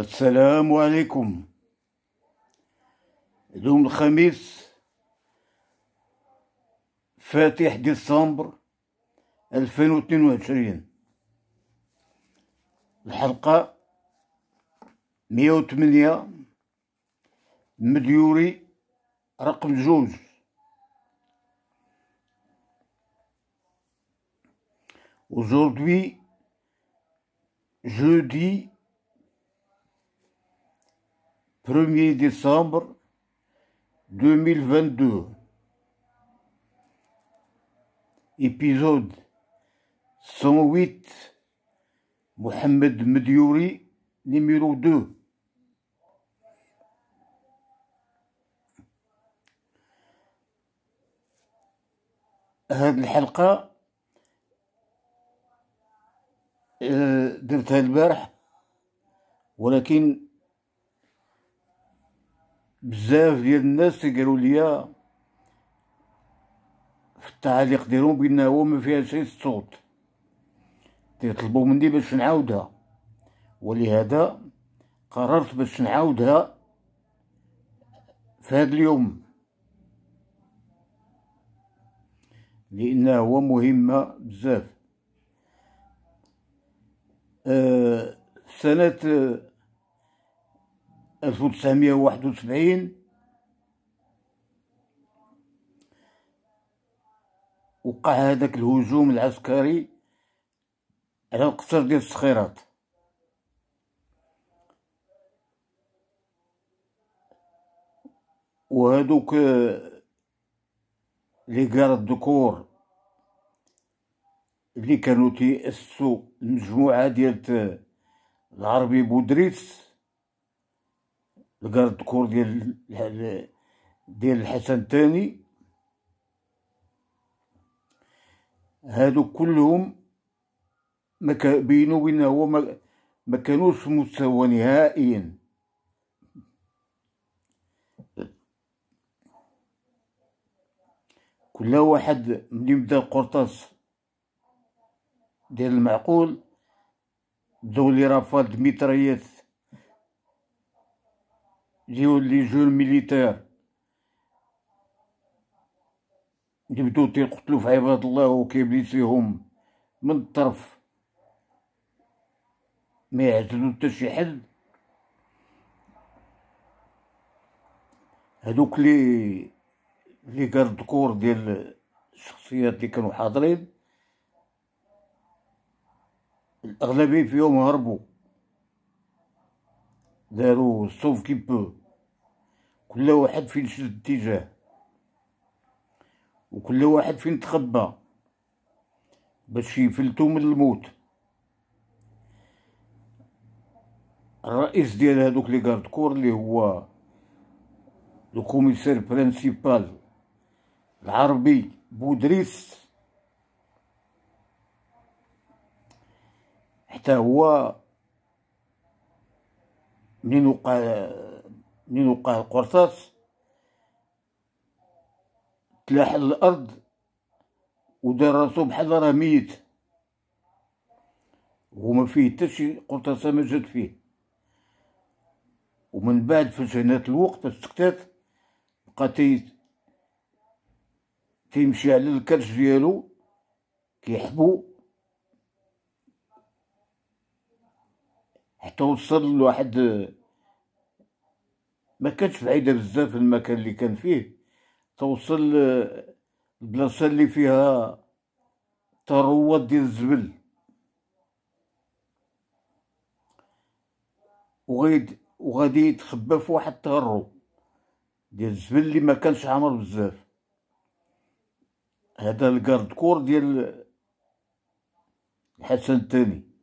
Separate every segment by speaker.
Speaker 1: السلام عليكم يوم الخميس فاتح ديسمبر 2022 الحلقة 108 مديوري رقم جوج Aujourd'hui, jeudi 1er décembre 2022. Épisode 108 Mohamed Mediouri numéro 2. هذه الحلقة درتها البارح ولكن بزاف ديال الناس تيقالوا لي في التعليق ديالهم بان هو ما فيهاش غير صوت تيطلبوا مني باش نعاودها ولهذا قررت باش نعاودها في هذا اليوم لانها هو مهمه بزاف أه سنه ألف وتسعميه وواحد وسبعين وقع هذاك الهجوم العسكري على القصر ديال الصخيرات وهادوك آه، لي كار الذكور اللي كانوا تيأسسوا المجموعة ديال العربي بودريس الكارد كور ديال ديال الحسن الثاني هادو كلهم ما بينو بين هو ما, ما كانوش في مستوى نهائيا كل واحد ملي بدا القرطاس ديال المعقول دولي لي ميتريات لي jeunes militaires لي بدو تيقتلو في عباد الله وكيبليسيهم من الطرف ما يعزلوا حتى شي حد هادوك لي لي كارد كور ديال الشخصيات اللي كانوا حاضرين الاغلبيه فيهم هربوا دارو صوف كي بو كل واحد فين شد اتجاه وكل واحد فين تخبى باش يفلتو من الموت الرئيس ديال هادوك لي غارد كور اللي هو لو كوميسير برينسيبال العربي بودريس حتى هو منين وقع منين وقع القرطاس تلاح الارض ودار راسو بحال راه ميت وما فيه حتى شي قرطاسه ما جات فيه ومن بعد فاش هنات الوقت فاش سكتات بقى تي تيمشي على الكرش ديالو كيحبو حتى وصل لواحد ما كانتش بعيده بزاف المكان اللي كان فيه توصل البلاصه اللي فيها تروض ديال الزبل وغيد وغادي يتخبى في واحد التهرب ديال الزبل اللي ما كانش عامر بزاف هذا الكارد كور ديال الحسن الثاني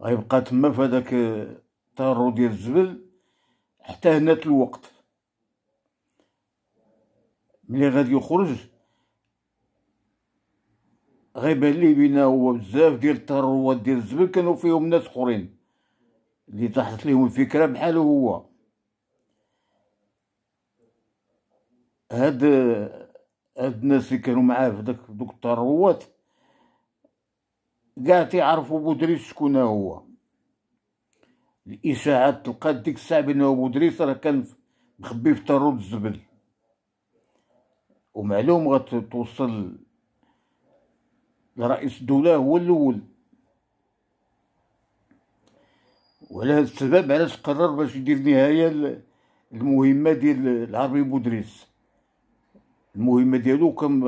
Speaker 1: غيبقى تما في هذاك الطارو ديال الزبل حتى هنات الوقت ملي غادي يخرج غيبان ليه بينا هو بزاف ديال التروات ديال الزبل كانوا فيهم ناس اخرين اللي طاحت ليهم الفكره بحالو هو هاد هاد الناس اللي كانوا معاه في دوك الطاروات كاع تيعرفوا بودريس شكون هو الاشاعات تلقات ديك الساعه بانه بودريس راه كان مخبي في طارود الزبل ومعلوم غتوصل لرئيس الدوله هو الاول وعلى هاد السبب علاش قرر باش يدير نهايه المهمه ديال العربي بودريس المهمه ديالو كان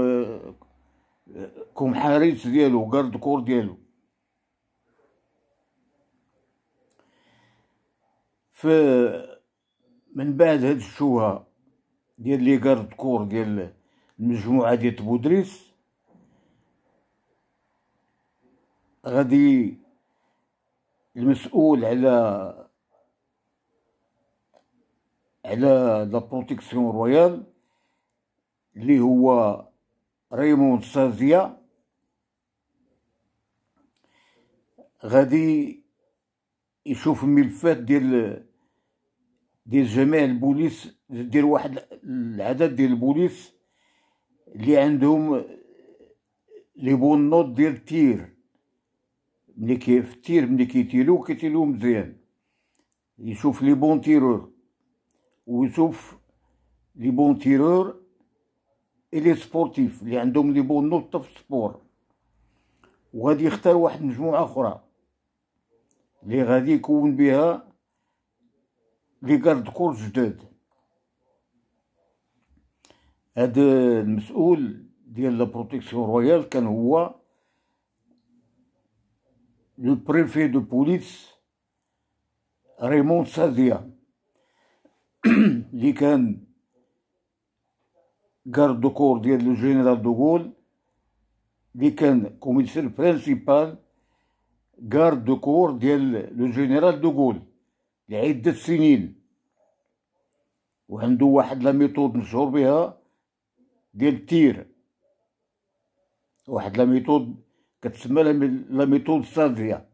Speaker 1: كوم حارس ديالو جارد كور ديالو ف من بعد هاد الشوهه ديال لي جارد كور ديال المجموعه ديال بودريس غادي المسؤول على على لا بروتيكسيون رويال اللي هو ريمون سازيا غادي يشوف الملفات ديال ديال جميع البوليس ديال واحد العدد ديال البوليس اللي عندهم لي بون نوت ديال التير ملي كيف التير ملي كيتيلو كيتيلو مزيان يشوف لي بون تيرور ويشوف لي بون تيرور لي سبورتيف اللي عندهم لي بون نوت في السبور وغادي يختار واحد مجموعه اخرى اللي غادي يكون بها لي كارد كور جداد هاد المسؤول ديال لا بروتيكسيون رويال كان هو لو بريفي دو بوليس ريمون سازيا اللي كان غار دوكور ديال لو جينيرال دوغول لي كان كوميسير برينسيبال غار دوكور كور ديال لو جينيرال دوغول لعدة سنين وعندو واحد لا ميثود مشهور بها ديال التير واحد لا ميثود كتسمى لا ميثود سادريا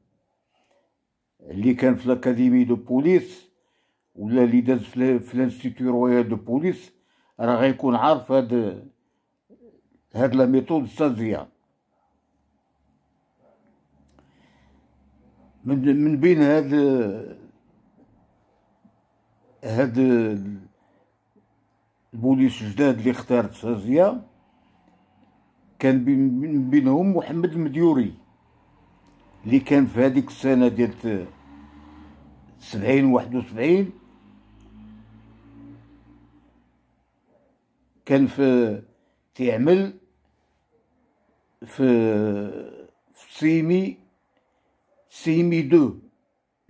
Speaker 1: اللي كان في لاكاديمي دو بوليس ولا اللي داز في لانستيتيو رويال دو بوليس راه غيكون عارف هاد هاد لا ميثود السازيه من من بين هاد هاد البوليس الجداد اللي اختارت سازيه كان من بينهم محمد المديوري اللي كان في هذيك السنه ديال سبعين واحد كان في تعمل في سيمي سيمي دو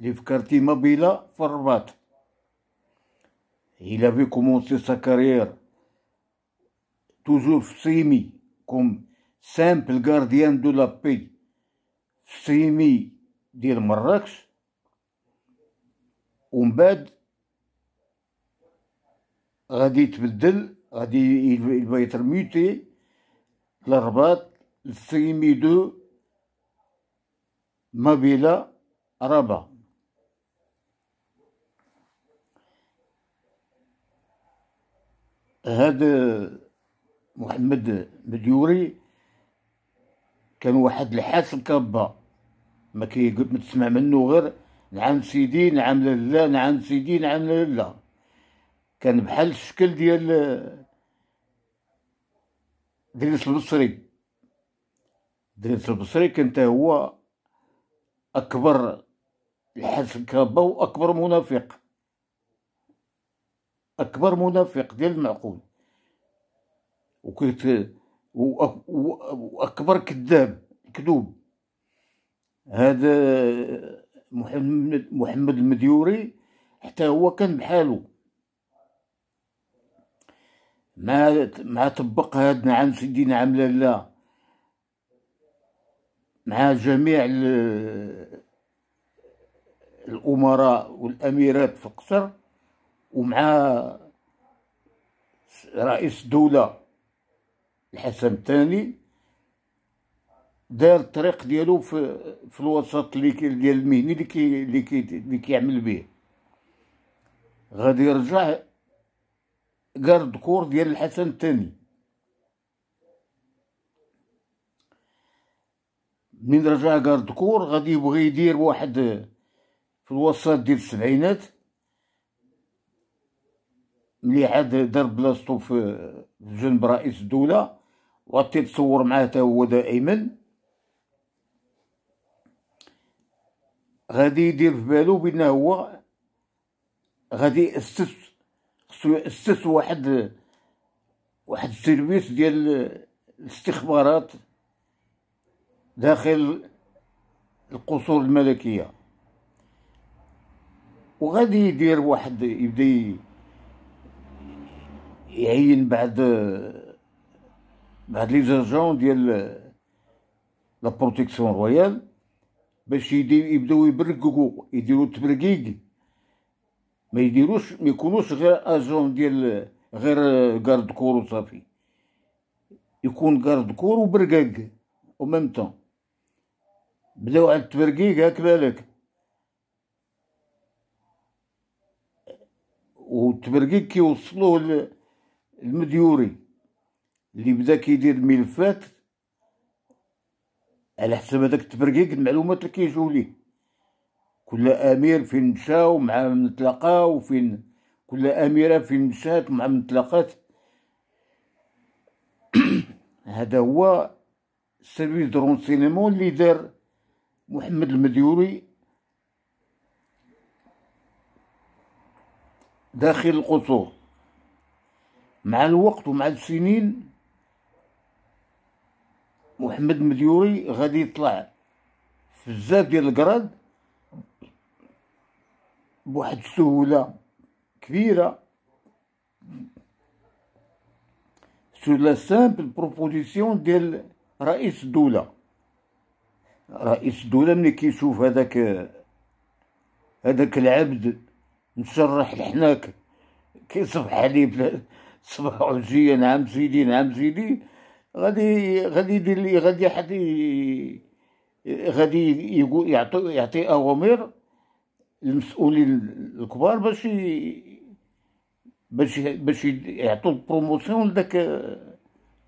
Speaker 1: اللي في كارتي مابيلا في الرباط il avait commencé sa carrière toujours Simi comme simple gardien de la paix Simi ديال مراكش ومن بعد غادي يتبدل غادي il va être الرباط لرباط للسيميدو ما بلا ربا هذا محمد مديوري كان واحد الحاس الكبا ما كيقول ما تسمع منه غير نعم سيدي نعم لله نعم سيدي نعم لله كان بحال الشكل ديال دريس البصري دريس البصري كانت هو أكبر الحاج الكابا وأكبر منافق أكبر منافق ديال المعقول وكنت وأكبر كذاب كذوب هذا محمد محمد المديوري حتى هو كان بحالو ما ما هاد نعم سيدي نعم لا مع جميع الأمراء والأميرات في قصر ومع رئيس دولة الحسن الثاني دار الطريق ديالو في, في الوسط اللي ديال المهني اللي كي اللي كيعمل به غادي يرجع جارد كور ديال الحسن الثاني من رجع جارد كور غادي يبغي يدير واحد في الوسط ديال السبعينات ملي عاد دار بلاصتو في جنب رئيس الدولة وغادي تصور معاه تا هو دائما غادي يدير في بالو بأن هو غادي يأسس اسس واحد واحد السيرفيس ديال الاستخبارات داخل القصور الملكيه وغادي يدير واحد يبدا يعين بعد بعد لي زاجون ديال لا بروتيكسيون رويال باش يبداو يبرققو يديرو تبرقيق ما يديروش ما يكونوش غير اجون ديال غير غارد كور وصافي يكون غارد كور وبرقاق او ميم طون بداو على التبرقيق هاك بالك والتبرقيق كيوصلوه المديوري اللي بدا كيدير ملفات على حسب هذاك التبرقيق المعلومات اللي كيجيو ليه كل امير فين مشاو مع نتلاقاو فين كل اميره فين مشات مع من نتلاقات هذا هو سيرفيس درون سينما اللي دار محمد المديوري داخل القصور مع الوقت ومع السنين محمد المديوري غادي يطلع في بزاف ديال الكراد بواحد السهولة كبيرة سو لا سامبل بروبوزيسيون ديال رئيس الدولة رئيس الدولة ملي كيشوف هذاك هذاك العبد مشرح لحناك كيصبح عليه صباح عجية نعم سيدي نعم سيدي غادي غادي يدير لي غادي حد غادي يعطي يعطي اوامر المسؤولين الكبار باش باش باش يعطوا البروموسيون لذاك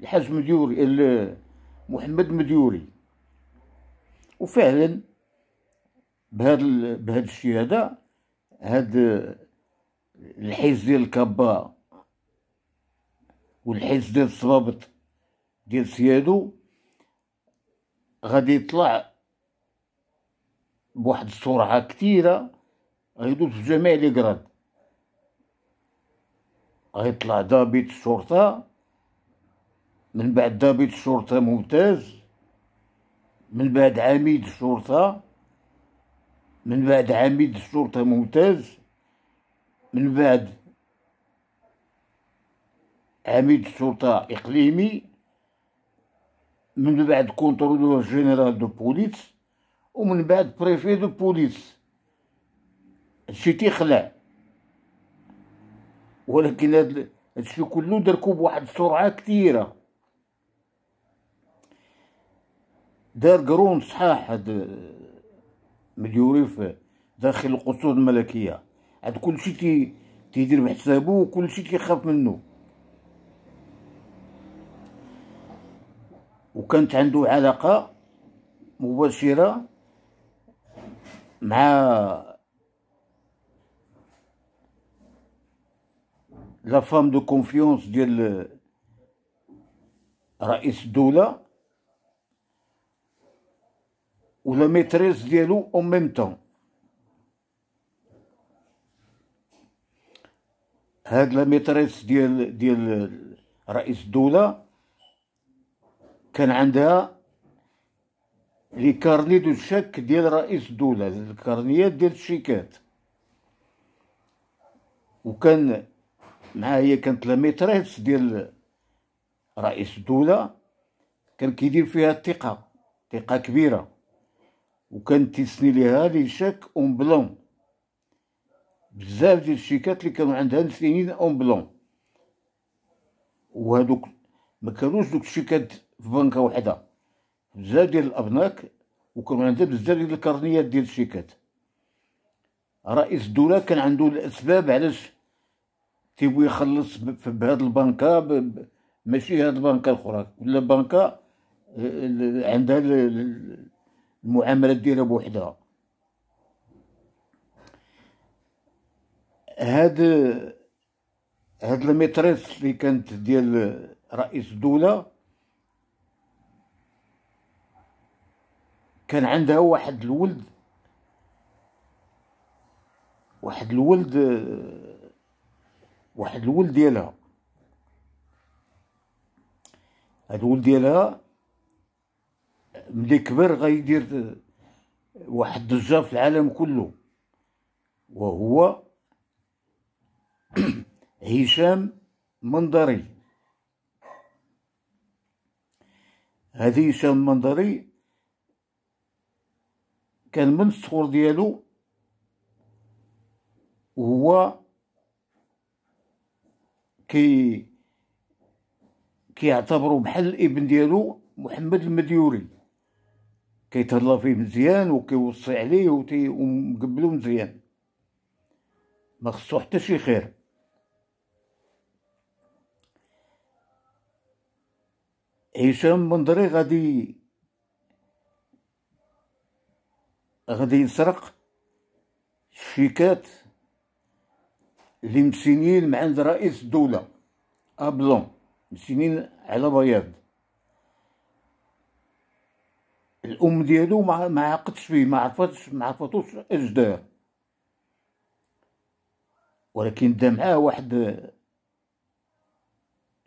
Speaker 1: الحاج مديوري محمد مديوري وفعلا بهذا بهذا الشيء هذا هذا الحيز ديال الكبا والحيز ديال الصبابط ديال سيادو غادي يطلع بواحد السرعه كثيره غيدوز في جميع كراد غيطلع ضابط الشرطة من بعد ضابط الشرطة ممتاز من بعد عميد الشرطة من بعد عميد الشرطة ممتاز من بعد عميد الشرطة إقليمي من بعد كونترولور جينيرال دو بوليس ومن بعد بريفي دو بوليس هادشي تيخلع ولكن هاد هادشي كله دركو بواحد السرعه كثيره دار قرون صحاح هاد مديوريف داخل القصور الملكيه عاد كلشي تي تيدير بحسابو وكلشي تيخاف منو وكانت عندو علاقه مباشره مع لا فام دو كونفيونس ديال رئيس الدوله ولا ميتريس ديالو اون ميم طون هاد لا ميتريس ديال ديال رئيس الدوله كان عندها لي كارني دو شيك ديال رئيس الدوله الكارنيات ديال الشيكات وكان هي كانت لاميتريس ديال رئيس الدولة كان كيدير فيها الثقة ثقة كبيرة وكان تيسني ليها لي شاك اون بلون بزاف ديال الشيكات اللي كانوا عندها نسيين اون بلون وهادوك ما كانوش دوك الشيكات في بنكة وحدة بزاف ديال الابناك وكانوا عندها بزاف ديال الكرنيات ديال الشيكات رئيس الدولة كان عنده الاسباب علاش تيبغي يخلص بهاد البنكة ماشي هاد البنكة الأخرى ولا بنكة عندها المعاملات ديالها بوحدها هاد هاد الميتريس اللي كانت ديال رئيس الدولة كان عندها واحد الولد واحد الولد واحد الولد ديالها هاد الولد ديالها ملي كبر غيدير واحد الضجه في العالم كله وهو هشام منظري هذه هشام منظري كان من الصخور ديالو هو كي كيعتبروا بحال الابن ديالو محمد المديوري كيتهلا فيه مزيان وكيوصي عليه ومقبلو مزيان ما خصو حتى شي خير هشام بندري غادي غادي يسرق شيكات اللي مسنين مع عند رئيس الدولة أبلون مسنين على بياض الأم ديالو ما ما عقدش فيه ما عرفتش ما عرفتوش اش دار ولكن دا معاه واحد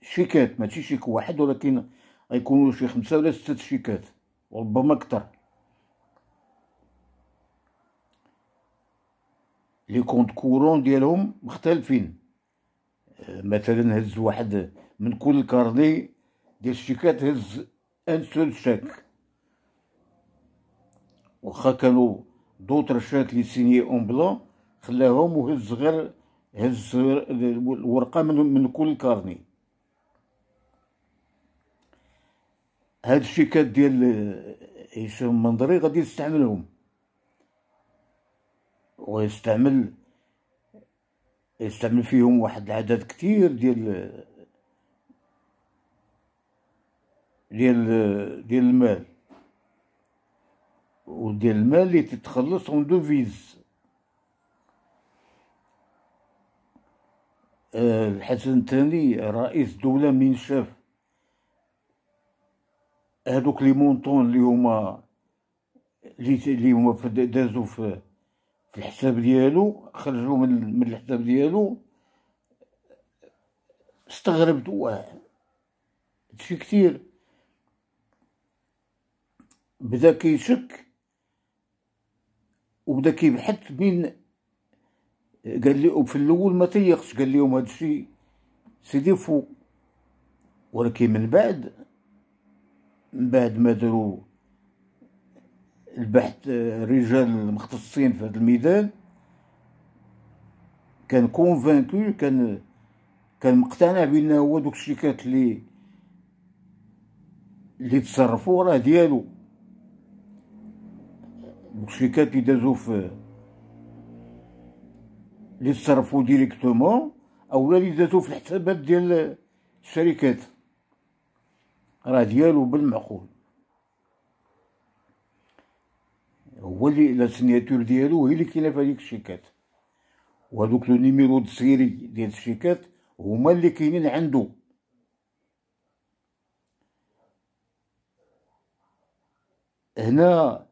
Speaker 1: شيكات ماشي شيك واحد ولكن غيكونوا شي خمسة ولا ستة شيكات وربما أكثر لي كونت كورون ديالهم مختلفين آه، مثلا هز واحد من كل كارني ديال الشيكات هز ان سول شاك واخا كانوا دوطر شاك لي سيني اون بلون خلاهم وهز غير هز الورقه من, من كل كارني هاد الشيكات ديال هشام آه، المنظري غادي يستعملهم ويستعمل يستعمل فيهم واحد العدد كتير ديال ديال ديال المال وديال المال اللي تتخلص اون دوفيز آه، الحسن الثاني رئيس دولة من شاف هادوك لي مونطون اللي هما اللي هما دازو في في الحساب ديالو خرجو من, من الحساب ديالو استغربت واه هادشي كثير بدا كيشك وبدا كيبحث بين قال لي في الاول ما تيقش قال لهم هادشي سيدي فوق ولكن من بعد من بعد ما داروا البحث الرجال آه، المختصين في هذا الميدان كان كونفانكو كان كان مقتنع بان هو دوك الشيكات اللي اللي تصرفوا راه ديالو دوك الشيكات اللي دازو في اللي تصرفوا ديريكتومون اولا اللي دازو في الحسابات ديال الشركات راه ديالو بالمعقول هو اللي لا سينياتور ديالو هي اللي كاينه هذيك الشيكات وهذوك لو نيميرو التصيري ديال الشيكات هما اللي كاينين عنده هنا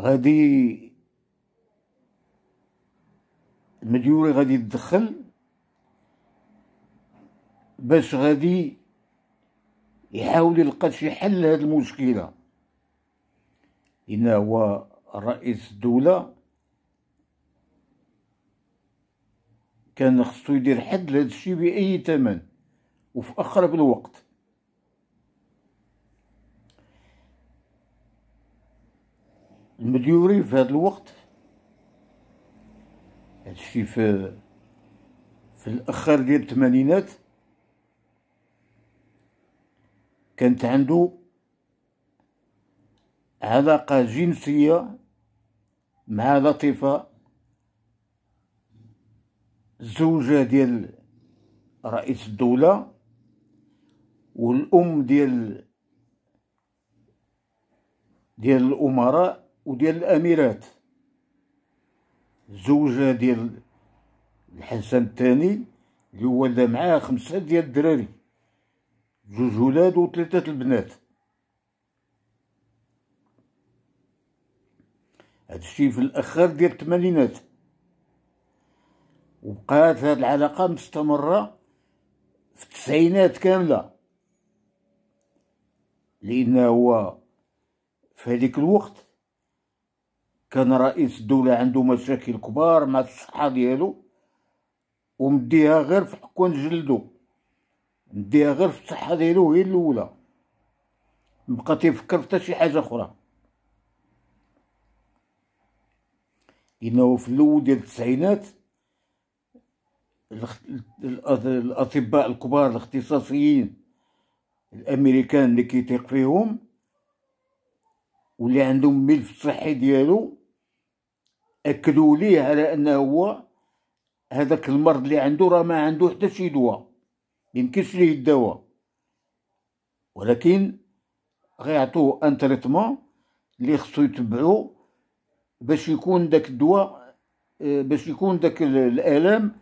Speaker 1: غادي المديوري غادي يتدخل باش غادي يحاول يلقى شي حل لهذه المشكله إن هو رئيس الدوله كان خصو يدير حد لهذا الشيء باي ثمن وفي اقرب الوقت المديوري في هذا الوقت هذا الشيء في في الاخر ديال الثمانينات كانت عنده علاقة جنسية مع لطيفة زوجة ديال رئيس الدولة والأم ديال ديال الأمراء وديال الأميرات زوجة ديال الحسن الثاني اللي ولد معاه خمسة ديال الدراري جوج ولاد وثلاثة البنات الشيء في الاخر ديال الثمانينات وبقات هذه العلاقه مستمره في التسعينات كامله لان هو في هذيك الوقت كان رئيس الدولة عنده مشاكل كبار مع الصحة ديالو ومديها غير في حكم جلده نديها غير في الصحه ديالو هي الاولى مبقى تيفكر في شي حاجه اخرى انه في الاول ديال التسعينات الاطباء الكبار الاختصاصيين الامريكان اللي كيثيق فيهم واللي عندهم الملف الصحي ديالو اكدوا ليه على انه هو هذاك المرض اللي عنده راه ما عنده حتى شي دواء يمكنش ليه الدواء ولكن غيعطوه ان تريتمون اللي خصو يتبعو باش يكون داك الدواء آه، باش يكون داك الالم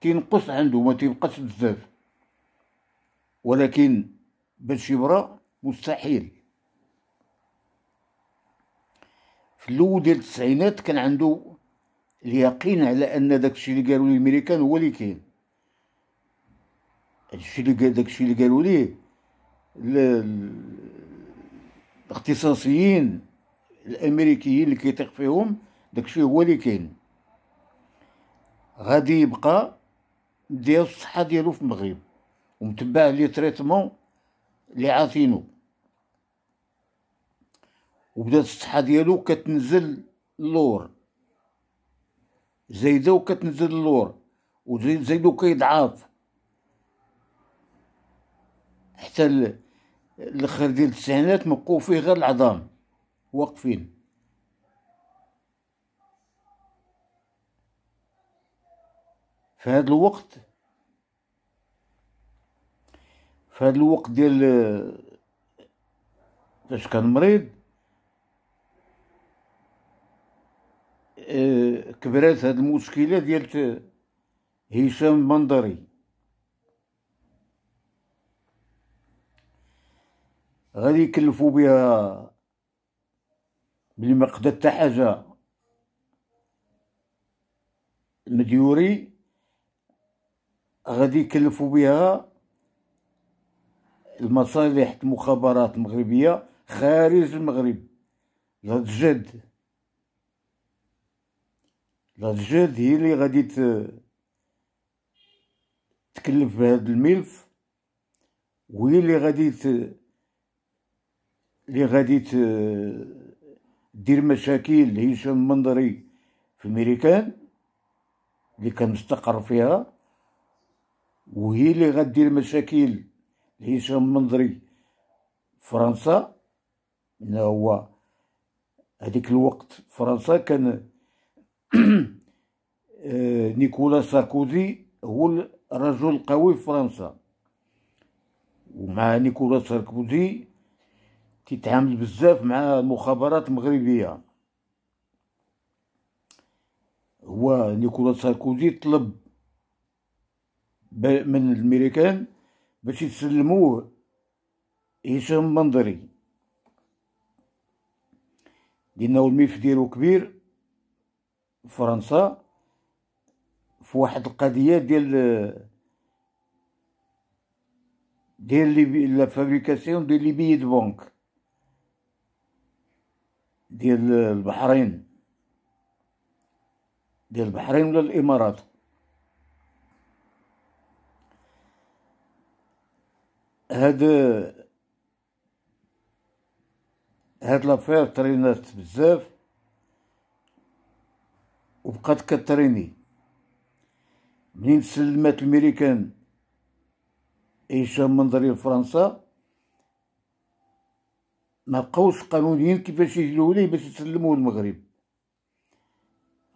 Speaker 1: تنقص عنده ما تبقاش بزاف ولكن باش يبرا مستحيل في الاول ديال التسعينات كان عنده اليقين على ان داكشي اللي قالوا الامريكان هو اللي كاين هادشي اللي قال داكشي اللي قالوا ليه الاختصاصيين الامريكيين اللي كيثق فيهم داكشي هو اللي كاين غادي يبقى ديال الصحه ديالو في المغرب ومتبع لي تريتمون اللي عاطينو وبدات الصحه ديالو كتنزل اللور زايده وكتنزل اللور وزيدو كيضعف حتى الاخر ديال التسعينات مبقوا فيه غير العظام واقفين في هذا الوقت في هذا الوقت ديال فاش كان مريض آه، كبرات هاد المشكله ديال هشام بندري غادي يكلفوا بها بلي ما قدا حتى حاجه مديوري غادي يكلفوا بها المصالح المخابرات المغربيه خارج المغرب لهاد الجد لهاد الجد هي اللي غادي تكلف بهذا الملف وهي اللي غادي اللي غادي دير مشاكل لهشام المنظري في ميريكان اللي كان مستقر فيها وهي اللي غدير مشاكل لهشام المنظري فرنسا إن هو هذيك الوقت فرنسا كان نيكولا ساركوزي هو الرجل القوي في فرنسا ومع نيكولا ساركوزي كيتعامل بزاف مع المخابرات المغربيه هو نيكولا ساركوزي طلب من الامريكان باش يسلموه هشام منظري لانه الملف ديالو كبير في فرنسا في واحد القضيه ديال ديال لي فابريكاسيون ديال لي بيي دو بنك ديال البحرين ديال البحرين ولا الامارات هاد هاد لافير ترينات بزاف وبقات كتريني منين سلمات الميريكان هشام منظري لفرنسا ما بقاوش قانونيين كيفاش يجيو ليه باش يسلموا المغرب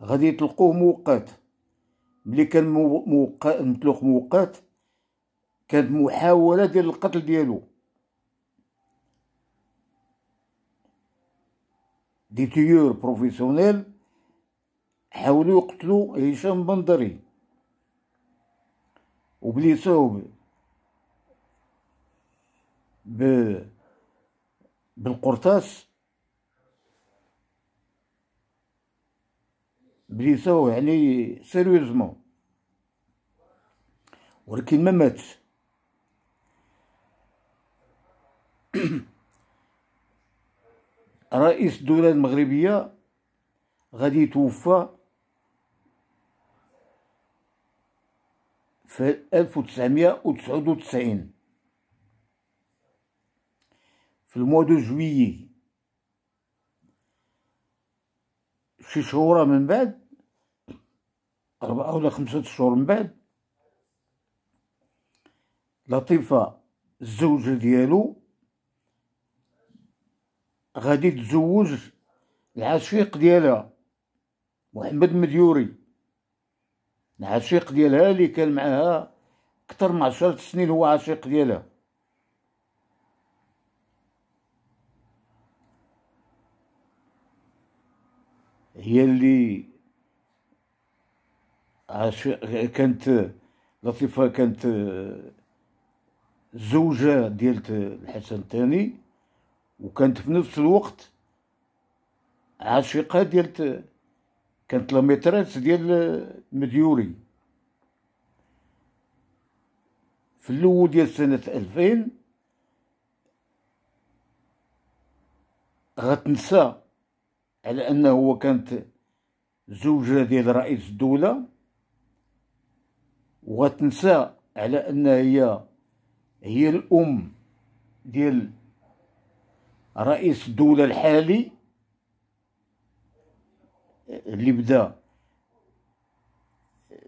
Speaker 1: غادي يطلقوه موقت ملي كان موقع مطلق موقت كانت محاولة ديال القتل ديالو دي تيور بروفيسيونيل حاولوا يقتلوا هشام بندري وبليسوه ب بالقرطاس بليساو يعني سيريوزمون ولكن ما مات رئيس الدولة المغربية غادي يتوفى في ألف وتسعمائة وتسعود وتسعين في الموا دو جويي شي شهور من بعد أربعة ولا خمسة شهور من بعد لطيفة الزوجة ديالو غادي تزوج العشيق ديالها محمد مديوري العشيق ديالها اللي كان معاها كتر من عشرة سنين هو عشيق ديالها هي اللي كانت لطيفه كانت زوجة ديال الحسن الثاني وكانت في نفس الوقت عاشقة ديال كانت لاميتريس ديال مديوري في الأول ديال سنة ألفين غتنسى على انه هو كانت زوجة ديال رئيس الدولة وغتنسى على انها هي هي الام ديال رئيس الدولة الحالي اللي بدا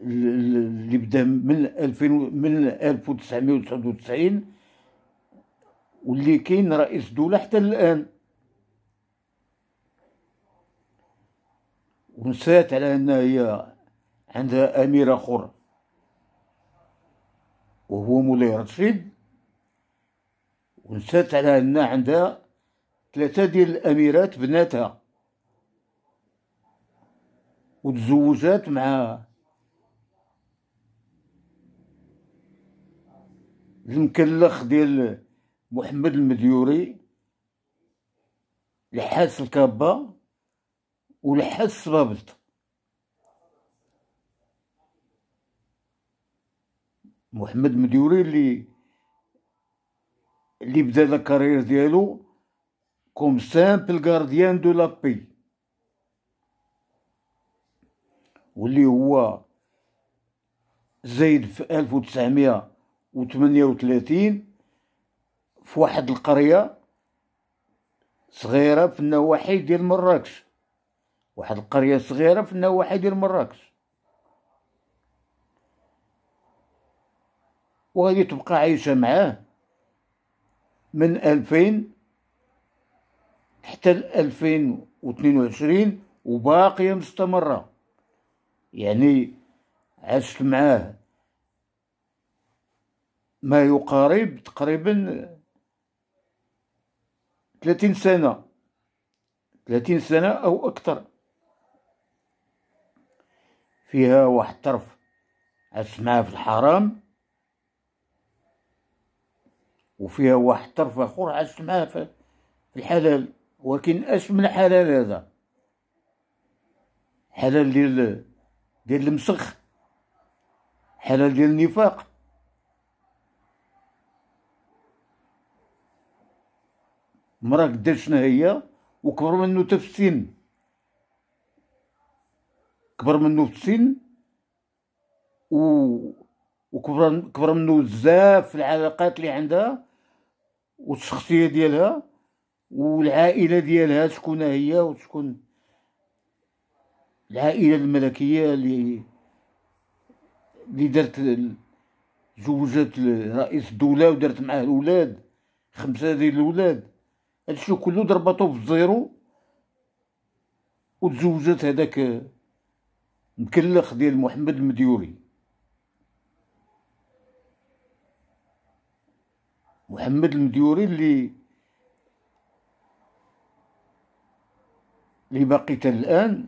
Speaker 1: اللي بدا من الفين من الف وتسعمية وتسعين واللي كاين رئيس دوله حتى الان ونسات على أنها هي عندها أمير آخر وهو مولاي رشيد ونسات على أن عندها ثلاثة ديال الأميرات بناتها وتزوجات مع المكلخ ديال محمد المديوري لحاس الكابه والحس رابط محمد مديوري اللي اللي بدا لا ديالو كوم سامبل غارديان دو لابي واللي هو زايد في 1938 في واحد القرية صغيرة في النواحي ديال مراكش واحد القرية صغيرة في النواحي ديال مراكش وغادي تبقى عايشة معاه من ألفين حتى ألفين واثنين وعشرين وباقية مستمرة يعني عشت معاه ما يقارب تقريبا ثلاثين سنة ثلاثين سنة أو أكثر فيها واحد الطرف اسمها في الحرام وفيها واحد الطرف اخر اسمها في الحلال ولكن اسم الحلال هذا حلال ديال ديال المسخ حلال ديال النفاق مرا دشنا هي وكبر منه تفسين كبر منه في السن و وكبر كبر منه بزاف في العلاقات اللي عندها والشخصيه ديالها والعائله ديالها شكون هي وشكون العائله الملكيه اللي اللي دارت زوجات رئيس الدوله ودارت معاه الاولاد خمسه ديال الاولاد هادشي كله ضربته في الزيرو وتزوجت هذاك مكلخ ديال محمد المديوري محمد المديوري اللي اللي باقي الان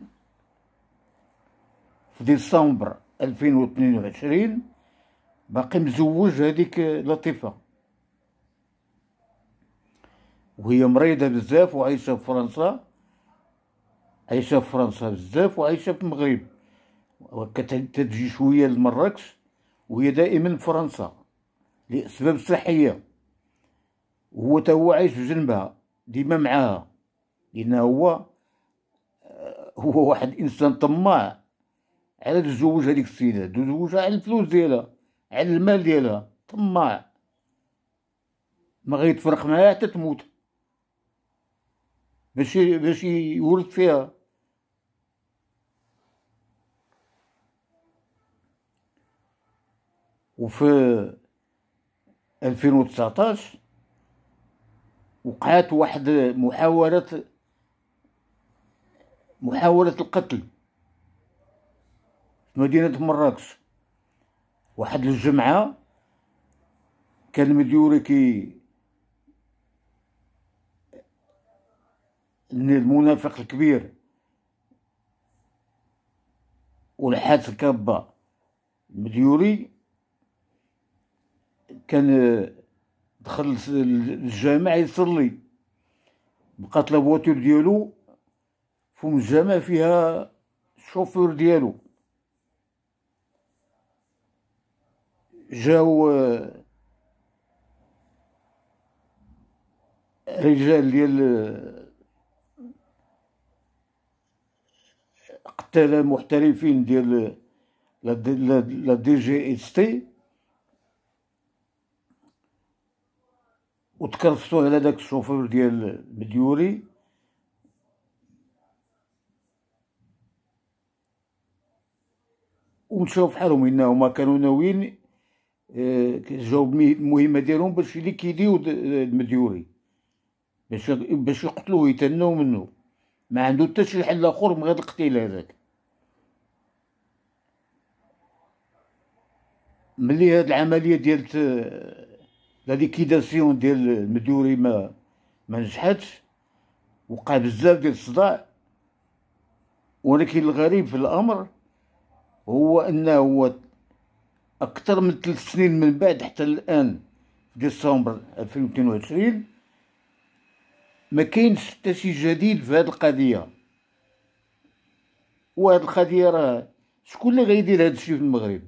Speaker 1: في ديسمبر 2022 باقي مزوج هذيك لطيفه وهي مريضه بزاف وعايشه في فرنسا عايشه في فرنسا بزاف وعايشه في المغرب وكتجي شويه لمراكش وهي دائما فرنسا لاسباب صحيه هو تا هو عايش بجنبها ديما معاها لان هو آه، هو واحد انسان طماع على تزوج هذيك السيده تزوجها على الفلوس ديالها على المال ديالها طماع ما غيتفرق معاها حتى تموت باش باش يورث فيها وفي 2019 وقعت واحد محاولة محاولة القتل في مدينة مراكش واحد الجمعة كان مديوري كي المنافق الكبير والحاس الكابة مديوري كان دخل للجامع يصلي بقات لافواتور ديالو فم الجامع فيها الشوفور ديالو جاو آه، رجال ديال آه، قتال محترفين ديال لا دي جي اس تي وتكرفتو على داك الشوفور ديال مديوري ومشاو فحالهم هنا هما كانوا ناويين آه، جاو المهمه ديالهم باش اللي كيديو المديوري باش باش يقتلوه يتناو منه ما عنده حتى شي حل اخر من غير القتيل هذاك ملي هاد العمليه ديال لا ليكيداسيون ديال المدوري ما ما نجحتش وقع بزاف ديال الصداع ولكن الغريب في الامر هو انه هو اكثر من ثلاث سنين من بعد حتى الان ديسمبر 2022 ما كاينش حتى شي جديد في هذه القضيه وهذه القضيه راه شكون اللي غيدير هذا الشيء في المغرب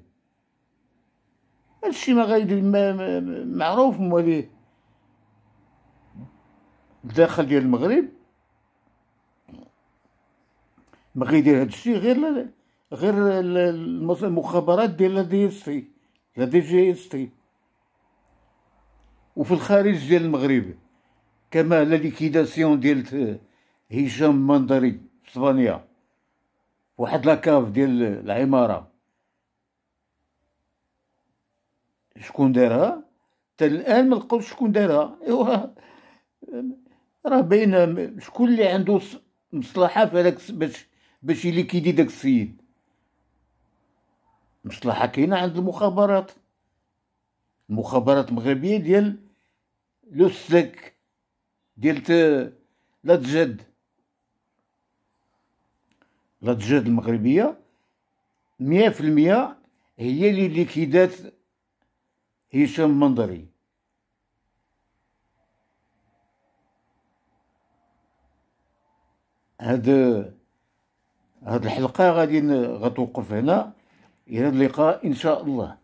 Speaker 1: هادشي ما غايدير معروف مواليه الداخل ديال المغرب ما غيدير هادشي غير غير المخابرات ديال لا دي اس تي لا دي جي اس تي وفي الخارج ديال المغرب كما لا ليكيداسيون ديال هشام منظري في اسبانيا واحد لاكاف ديال العماره شكون دارها حتى الان ما لقاوش شكون دارها ايوا راه باينه شكون اللي عنده مصلحه في هذاك باش باش يليكيدي داك السيد مصلحه كاينه عند المخابرات المخابرات المغربيه ديال لو سيك ديال لا تجد لا تجد المغربيه مية في المية هي اللي ليكيدات هشام منظري هاد هاد الحلقه غادي غتوقف هنا الى اللقاء ان شاء الله